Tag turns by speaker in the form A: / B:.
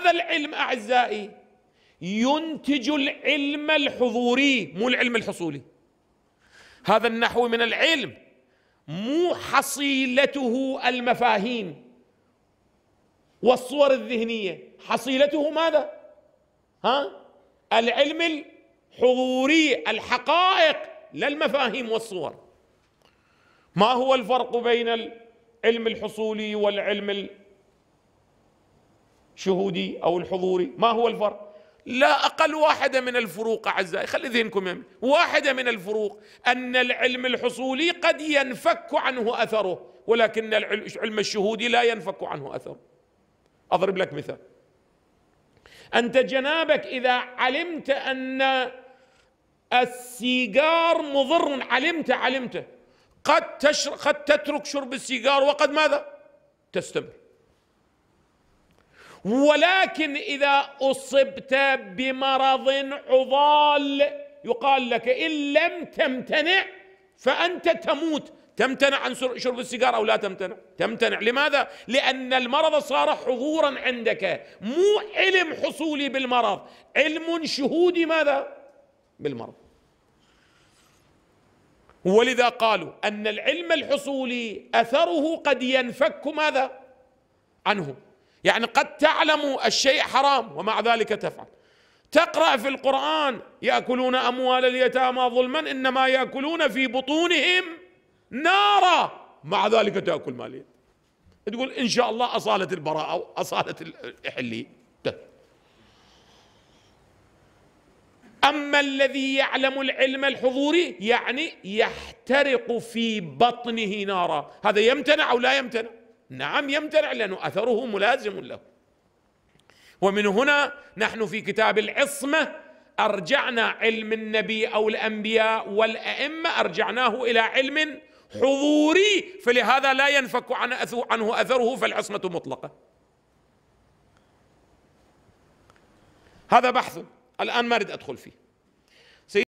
A: هذا العلم اعزائي ينتج العلم الحضوري مو العلم الحصولي هذا النحو من العلم مو حصيلته المفاهيم والصور الذهنيه حصيلته ماذا ها العلم الحضوري الحقائق لا المفاهيم والصور ما هو الفرق بين العلم الحصولي والعلم شهودي أو الحضوري ما هو الفرق لا أقل واحدة من الفروق أعزائي خلي ذهنكم يمين واحدة من الفروق أن العلم الحصولي قد ينفك عنه أثره ولكن العلم الشهودي لا ينفك عنه أثر أضرب لك مثال أنت جنابك إذا علمت أن السيجار مضر علمت علمته قد تشر... قد تترك شرب السيجار وقد ماذا؟ تستمر ولكن اذا اصبت بمرض عضال يقال لك ان لم تمتنع فانت تموت تمتنع عن شرب السيجارة او لا تمتنع تمتنع لماذا لان المرض صار حضورا عندك مو علم حصولي بالمرض علم شهودي ماذا بالمرض ولذا قالوا ان العلم الحصولي اثره قد ينفك ماذا عنه يعني قد تعلم الشيء حرام ومع ذلك تفعل تقرأ في القرآن يأكلون أموال اليتامى ظلما إنما يأكلون في بطونهم نارا مع ذلك تأكل مالية تقول إن شاء الله أصالة البراءة أو أصالة الحلي أما الذي يعلم العلم الحضوري يعني يحترق في بطنه نارا هذا يمتنع أو لا يمتنع نعم يمتنع لأنه أثره ملازم له ومن هنا نحن في كتاب العصمة أرجعنا علم النبي أو الأنبياء والأئمة أرجعناه إلى علم حضوري فلهذا لا ينفك عن عنه أثره فالعصمة مطلقة هذا بحث الآن ما أريد أدخل فيه